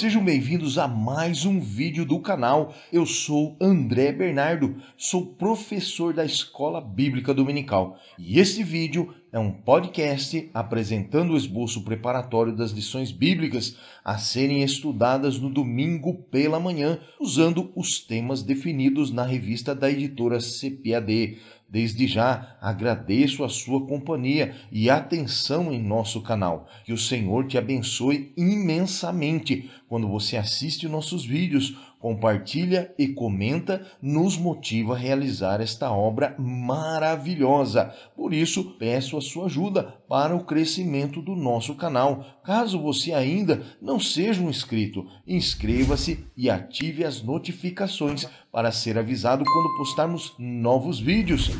Sejam bem-vindos a mais um vídeo do canal. Eu sou André Bernardo, sou professor da Escola Bíblica Dominical e este vídeo é um podcast apresentando o esboço preparatório das lições bíblicas a serem estudadas no domingo pela manhã, usando os temas definidos na revista da editora CPAD. Desde já agradeço a sua companhia e atenção em nosso canal. Que o Senhor te abençoe imensamente quando você assiste nossos vídeos compartilha e comenta, nos motiva a realizar esta obra maravilhosa. Por isso, peço a sua ajuda para o crescimento do nosso canal. Caso você ainda não seja um inscrito, inscreva-se e ative as notificações para ser avisado quando postarmos novos vídeos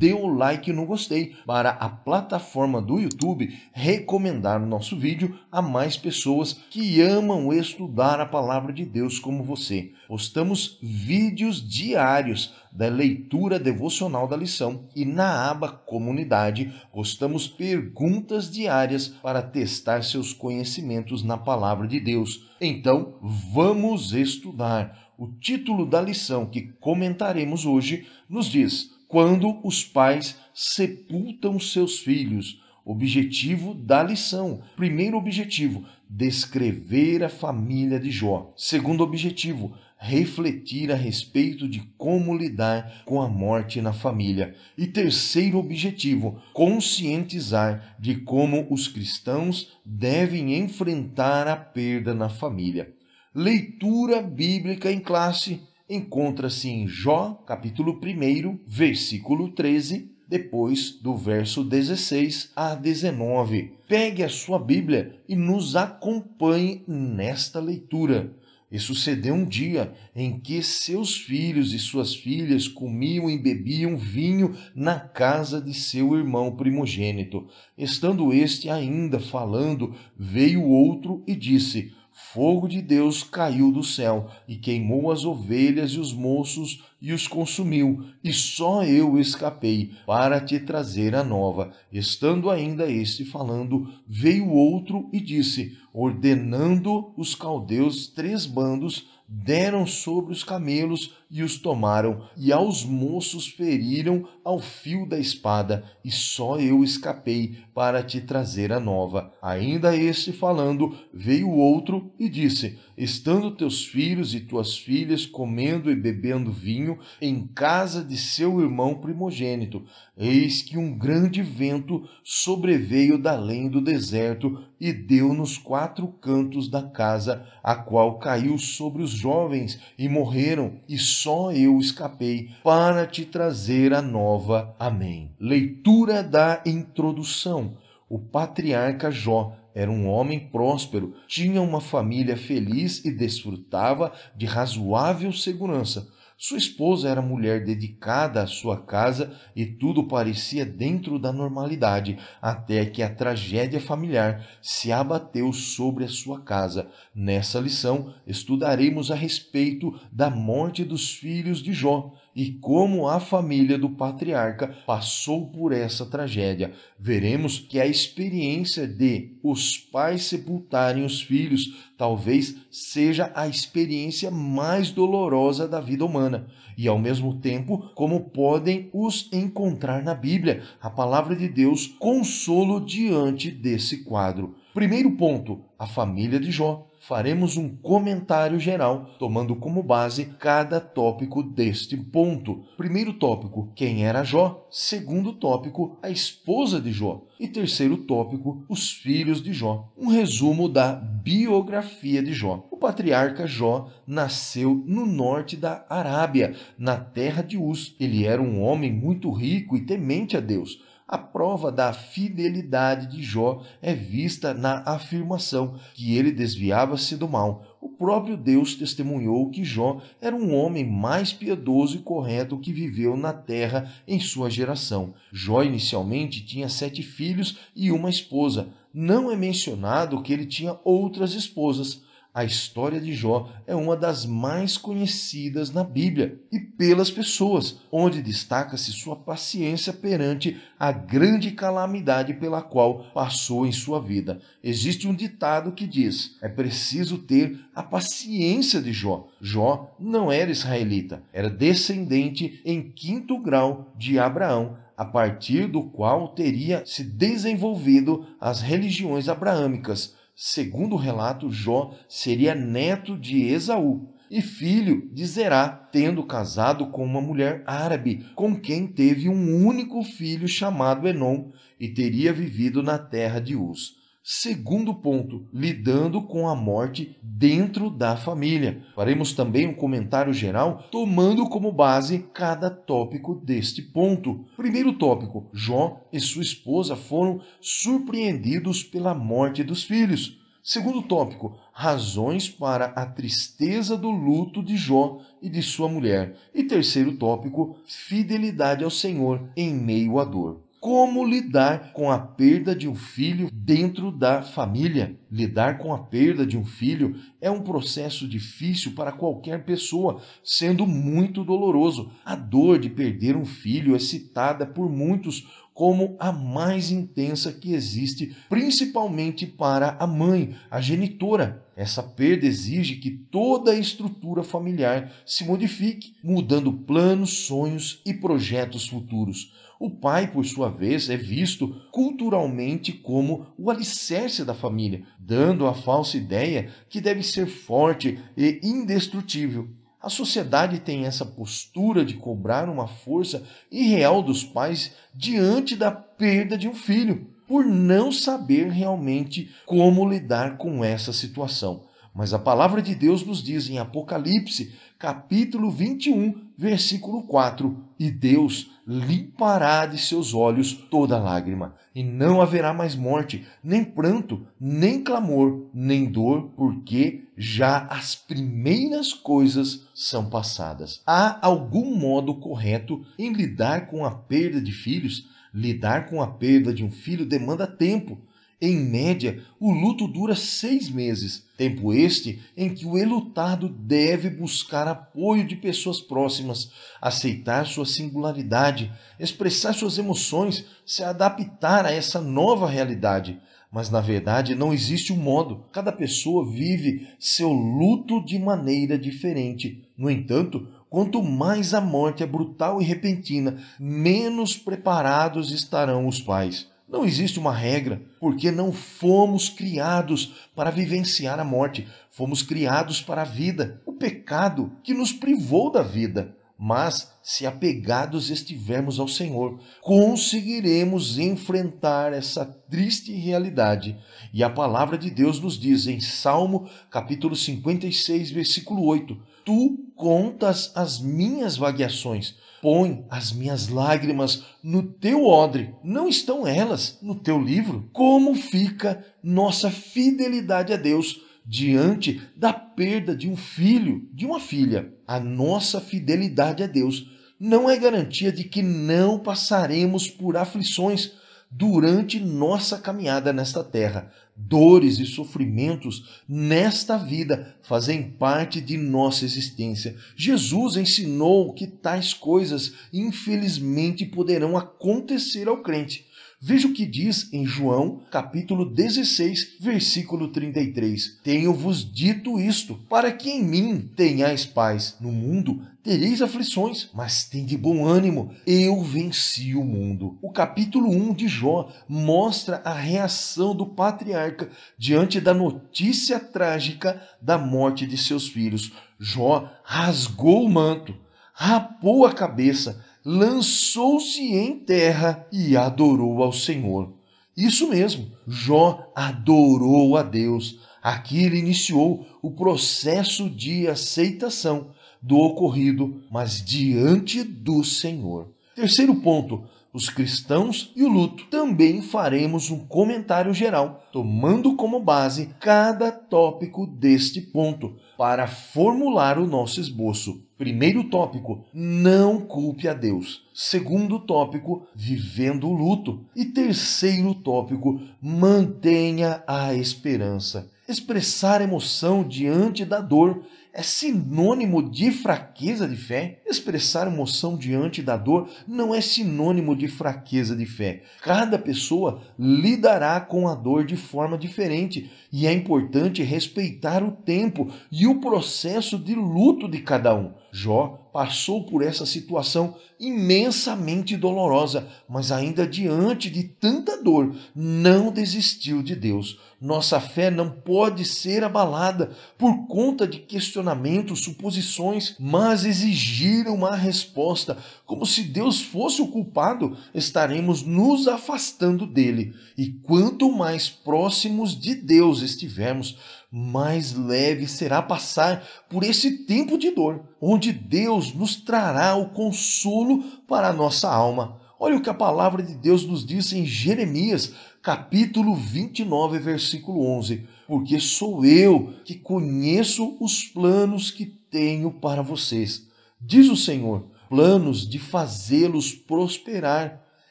dê o like no gostei para a plataforma do YouTube recomendar o nosso vídeo a mais pessoas que amam estudar a palavra de Deus como você. Postamos vídeos diários da leitura devocional da lição e na aba comunidade postamos perguntas diárias para testar seus conhecimentos na palavra de Deus. Então, vamos estudar. O título da lição que comentaremos hoje nos diz: quando os pais sepultam seus filhos. Objetivo da lição. Primeiro objetivo, descrever a família de Jó. Segundo objetivo, refletir a respeito de como lidar com a morte na família. E terceiro objetivo, conscientizar de como os cristãos devem enfrentar a perda na família. Leitura bíblica em classe encontra-se em Jó, capítulo 1, versículo 13, depois do verso 16 a 19. Pegue a sua Bíblia e nos acompanhe nesta leitura. E sucedeu um dia em que seus filhos e suas filhas comiam e bebiam vinho na casa de seu irmão primogênito. Estando este ainda falando, veio outro e disse: fogo de Deus caiu do céu e queimou as ovelhas e os moços e os consumiu, e só eu escapei para te trazer a nova. Estando ainda este falando, veio outro e disse: Ordenando os caldeus três bandos, deram sobre os camelos e os tomaram, e aos moços feriram ao fio da espada, e só eu escapei para te trazer a nova. Ainda este falando, veio outro e disse: Estando teus filhos e tuas filhas comendo e bebendo vinho em casa de seu irmão primogênito, eis que um grande vento sobreveio da do deserto e deu nos quatro cantos da casa, a qual caiu sobre os jovens e morreram, e só eu escapei para te trazer a nova. Amém. Leitura da introdução. O patriarca Jó era um homem próspero, tinha uma família feliz e desfrutava de razoável segurança sua esposa era mulher dedicada à sua casa e tudo parecia dentro da normalidade, até que a tragédia familiar se abateu sobre a sua casa. Nessa lição, estudaremos a respeito da morte dos filhos de Jó e como a família do patriarca passou por essa tragédia. Veremos que a experiência de os pais sepultarem os filhos talvez seja a experiência mais dolorosa da vida humana, e ao mesmo tempo, como podem os encontrar na Bíblia, a palavra de Deus consolo diante desse quadro. Primeiro ponto: a família de Jó. Faremos um comentário geral, tomando como base cada tópico deste ponto. Primeiro tópico: quem era Jó? Segundo tópico: a esposa de Jó. E terceiro tópico: os filhos de Jó. Um resumo da biografia de Jó. O patriarca Jó nasceu no norte da Arábia, na terra de Uz. Ele era um homem muito rico e temente a Deus a prova da fidelidade de Jó é vista na afirmação que ele desviava-se do mal. O próprio Deus testemunhou que Jó era um homem mais piedoso e correto que viveu na terra em sua geração. Jó inicialmente tinha sete filhos e uma esposa. Não é mencionado que ele tinha outras esposas a história de Jó é uma das mais conhecidas na Bíblia e pelas pessoas, onde destaca-se sua paciência perante a grande calamidade pela qual passou em sua vida. Existe um ditado que diz: é preciso ter a paciência de Jó. Jó não era israelita, era descendente em quinto grau de Abraão, a partir do qual teria se desenvolvido as religiões abraâmicas. Segundo o relato, Jó seria neto de Esaú e filho de Zerá, tendo casado com uma mulher árabe, com quem teve um único filho chamado Enom, e teria vivido na terra de Uz. Segundo ponto, lidando com a morte dentro da família. Faremos também um comentário geral tomando como base cada tópico deste ponto. Primeiro tópico: Jó e sua esposa foram surpreendidos pela morte dos filhos. Segundo tópico: razões para a tristeza do luto de Jó e de sua mulher. E terceiro tópico: fidelidade ao Senhor em meio à dor. Como lidar com a perda de um filho dentro da família? Lidar com a perda de um filho é um processo difícil para qualquer pessoa, sendo muito doloroso. A dor de perder um filho é citada por muitos como a mais intensa que existe, principalmente para a mãe, a genitora. Essa perda exige que toda a estrutura familiar se modifique, mudando planos, sonhos e projetos futuros. O pai, por sua vez, é visto culturalmente como o alicerce da família, dando a falsa ideia que deve ser forte e indestrutível. A sociedade tem essa postura de cobrar uma força irreal dos pais diante da perda de um filho, por não saber realmente como lidar com essa situação. Mas a palavra de Deus nos diz em Apocalipse, capítulo 21, versículo 4: E Deus limpará de seus olhos toda lágrima, e não haverá mais morte, nem pranto, nem clamor, nem dor, porque já as primeiras coisas são passadas. Há algum modo correto em lidar com a perda de filhos? Lidar com a perda de um filho demanda tempo em média, o luto dura seis meses, tempo este em que o elutado deve buscar apoio de pessoas próximas, aceitar sua singularidade, expressar suas emoções, se adaptar a essa nova realidade. Mas na verdade não existe um modo, cada pessoa vive seu luto de maneira diferente. No entanto, quanto mais a morte é brutal e repentina, menos preparados estarão os pais. Não existe uma regra, porque não fomos criados para vivenciar a morte, fomos criados para a vida, o pecado que nos privou da vida. Mas, se apegados estivermos ao Senhor, conseguiremos enfrentar essa triste realidade. E a palavra de Deus nos diz em Salmo capítulo 56, versículo 8: Tu contas as minhas vagueações Põe as minhas lágrimas no teu odre, não estão elas no teu livro? Como fica nossa fidelidade a Deus diante da perda de um filho, de uma filha? A nossa fidelidade a Deus não é garantia de que não passaremos por aflições, durante nossa caminhada nesta terra. Dores e sofrimentos nesta vida fazem parte de nossa existência. Jesus ensinou que tais coisas, infelizmente, poderão acontecer ao crente. Veja o que diz em João, capítulo 16, versículo 33. Tenho-vos dito isto, para que em mim tenhais paz. No mundo tereis aflições, mas tende bom ânimo, eu venci o mundo. O capítulo 1 de Jó mostra a reação do patriarca diante da notícia trágica da morte de seus filhos. Jó rasgou o manto, rapou a cabeça, lançou-se em terra e adorou ao Senhor. Isso mesmo, Jó adorou a Deus. Aqui ele iniciou o processo de aceitação do ocorrido, mas diante do Senhor. Terceiro ponto, os cristãos e o luto. Também faremos um comentário geral, tomando como base cada tópico deste ponto para formular o nosso esboço. Primeiro tópico: não culpe a Deus. Segundo tópico: vivendo o luto. E terceiro tópico: mantenha a esperança. Expressar emoção diante da dor é sinônimo de fraqueza de fé. Expressar emoção diante da dor não é sinônimo de fraqueza de fé. Cada pessoa lidará com a dor de forma diferente e é importante respeitar o tempo e o processo de luto de cada um. Jó passou por essa situação imensamente dolorosa, mas ainda diante de tanta dor, não desistiu de Deus. Nossa fé não pode ser abalada por conta de questionamentos questionamentos, suposições, mas exigiram uma resposta, como se Deus fosse o culpado, estaremos nos afastando dele. E quanto mais próximos de Deus estivermos, mais leve será passar por esse tempo de dor, onde Deus nos trará o consolo para a nossa alma. Olha o que a palavra de Deus nos diz em Jeremias, capítulo 29, versículo 11 porque sou eu que conheço os planos que tenho para vocês. Diz o Senhor: planos de fazê-los prosperar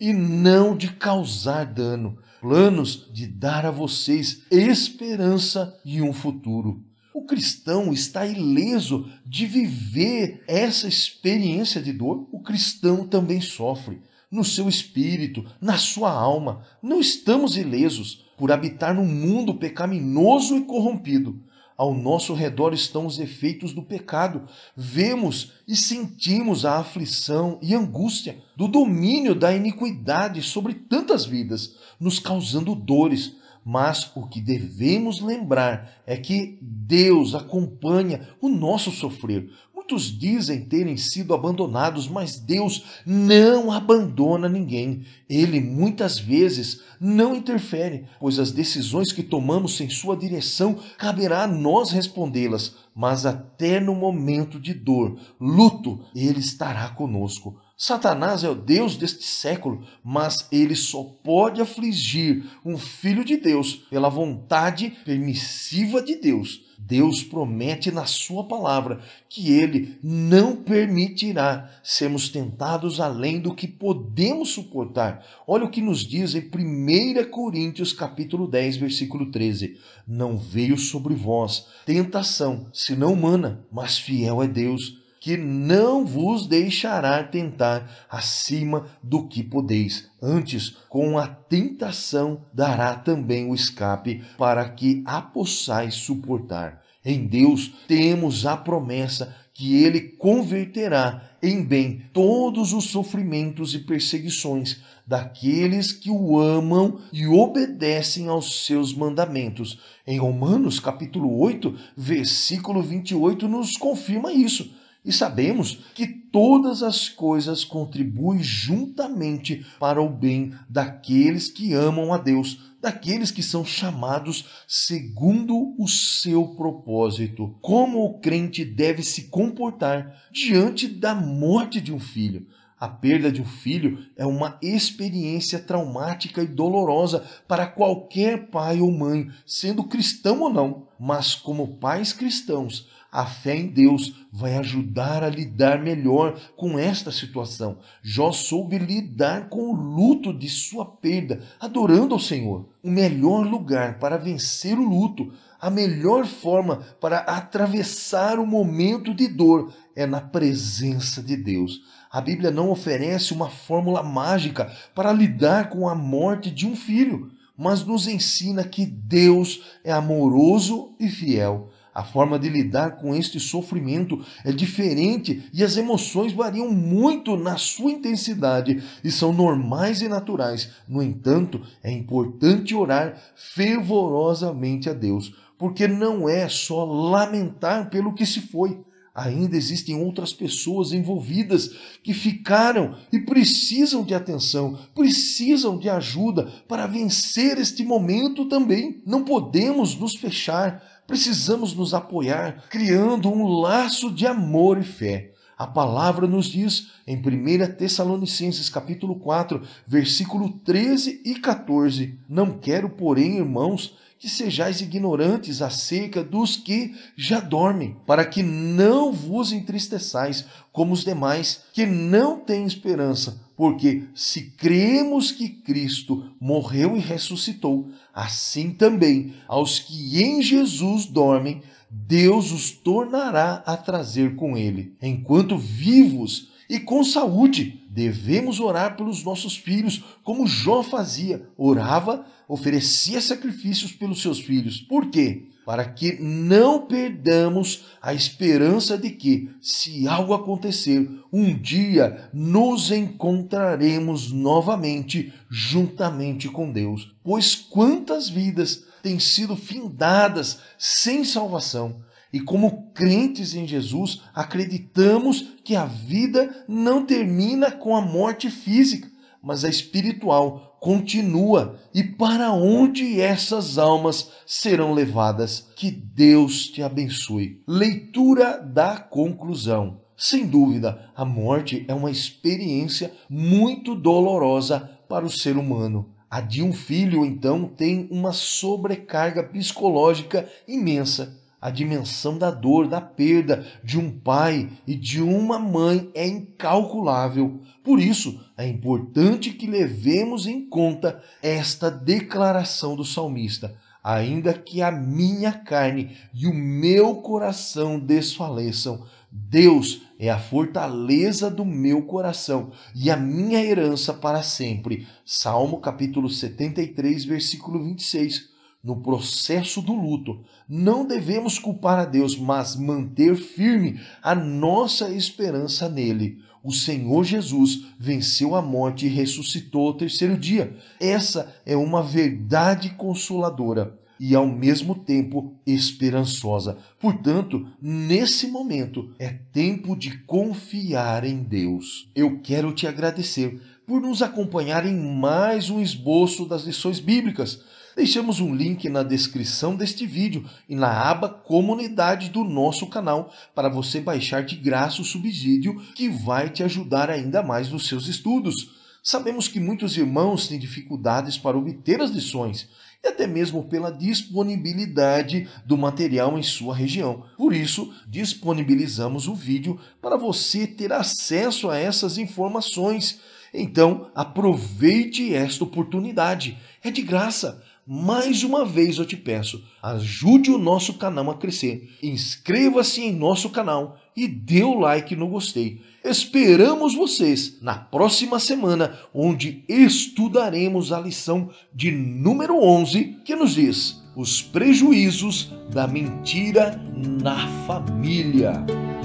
e não de causar dano, planos de dar a vocês esperança e um futuro. O cristão está ileso de viver essa experiência de dor. O cristão também sofre no seu espírito, na sua alma. Não estamos ilesos por habitar num mundo pecaminoso e corrompido. Ao nosso redor estão os efeitos do pecado. Vemos e sentimos a aflição e angústia do domínio da iniquidade sobre tantas vidas, nos causando dores. Mas o que devemos lembrar é que Deus acompanha o nosso sofrer, Muitos dizem terem sido abandonados, mas Deus não abandona ninguém. Ele muitas vezes não interfere, pois as decisões que tomamos sem sua direção caberá a nós respondê-las, mas até no momento de dor, luto, ele estará conosco. Satanás é o Deus deste século, mas ele só pode afligir um filho de Deus pela vontade permissiva de Deus. Deus promete na Sua palavra que Ele não permitirá sermos tentados além do que podemos suportar. Olha o que nos diz em 1 Coríntios capítulo 10, versículo 13. Não veio sobre vós tentação, senão humana, mas fiel é Deus que não vos deixará tentar acima do que podeis. Antes, com a tentação, dará também o escape para que a possais suportar. Em Deus temos a promessa que Ele converterá em bem todos os sofrimentos e perseguições daqueles que o amam e obedecem aos seus mandamentos. Em Romanos capítulo 8, versículo 28 nos confirma isso e sabemos que todas as coisas contribuem juntamente para o bem daqueles que amam a Deus, daqueles que são chamados segundo o seu propósito. Como o crente deve se comportar diante da morte de um filho? A perda de um filho é uma experiência traumática e dolorosa para qualquer pai ou mãe, sendo cristão ou não. Mas, como pais cristãos, a fé em Deus vai ajudar a lidar melhor com esta situação. Jó soube lidar com o luto de sua perda, adorando ao Senhor. O melhor lugar para vencer o luto, a melhor forma para atravessar o momento de dor é na presença de Deus. A Bíblia não oferece uma fórmula mágica para lidar com a morte de um filho, mas nos ensina que Deus é amoroso e fiel a forma de lidar com este sofrimento é diferente e as emoções variam muito na sua intensidade e são normais e naturais. No entanto, é importante orar fervorosamente a Deus, porque não é só lamentar pelo que se foi. Ainda existem outras pessoas envolvidas que ficaram e precisam de atenção, precisam de ajuda para vencer este momento também. Não podemos nos fechar precisamos nos apoiar criando um laço de amor e fé. A palavra nos diz em 1 Tessalonicenses capítulo 4, versículo 13 e 14: Não quero, porém, irmãos, que sejais ignorantes acerca dos que já dormem, para que não vos entristeçais como os demais que não têm esperança, porque se cremos que Cristo morreu e ressuscitou, assim também aos que em Jesus dormem Deus os tornará a trazer com ele. Enquanto vivos e com saúde, devemos orar pelos nossos filhos, como Jó fazia. Orava, oferecia sacrifícios pelos seus filhos. Por quê? Para que não perdamos a esperança de que, se algo acontecer, um dia nos encontraremos novamente juntamente com Deus. Pois quantas vidas têm sido findadas sem salvação. E como crentes em Jesus, acreditamos que a vida não termina com a morte física, mas a espiritual continua. E para onde essas almas serão levadas? Que Deus te abençoe. Leitura da conclusão. Sem dúvida, a morte é uma experiência muito dolorosa para o ser humano a de um filho, então, tem uma sobrecarga psicológica imensa. A dimensão da dor, da perda de um pai e de uma mãe é incalculável. Por isso, é importante que levemos em conta esta declaração do salmista: ainda que a minha carne e o meu coração desfaleçam, Deus é a fortaleza do meu coração e a minha herança para sempre. Salmo capítulo 73, versículo 26. No processo do luto, não devemos culpar a Deus, mas manter firme a nossa esperança nele. O Senhor Jesus venceu a morte e ressuscitou ao terceiro dia. Essa é uma verdade consoladora e ao mesmo tempo esperançosa. Portanto, nesse momento é tempo de confiar em Deus. Eu quero te agradecer por nos acompanhar em mais um esboço das lições bíblicas. Deixamos um link na descrição deste vídeo e na aba Comunidade do nosso canal para você baixar de graça o subsídio que vai te ajudar ainda mais nos seus estudos. Sabemos que muitos irmãos têm dificuldades para obter as lições e até mesmo pela disponibilidade do material em sua região. Por isso, disponibilizamos o vídeo para você ter acesso a essas informações. Então, aproveite esta oportunidade. É de graça mais uma vez eu te peço, ajude o nosso canal a crescer. Inscreva-se em nosso canal e dê o like no gostei. Esperamos vocês na próxima semana, onde estudaremos a lição de número 11, que nos diz os prejuízos da mentira na família.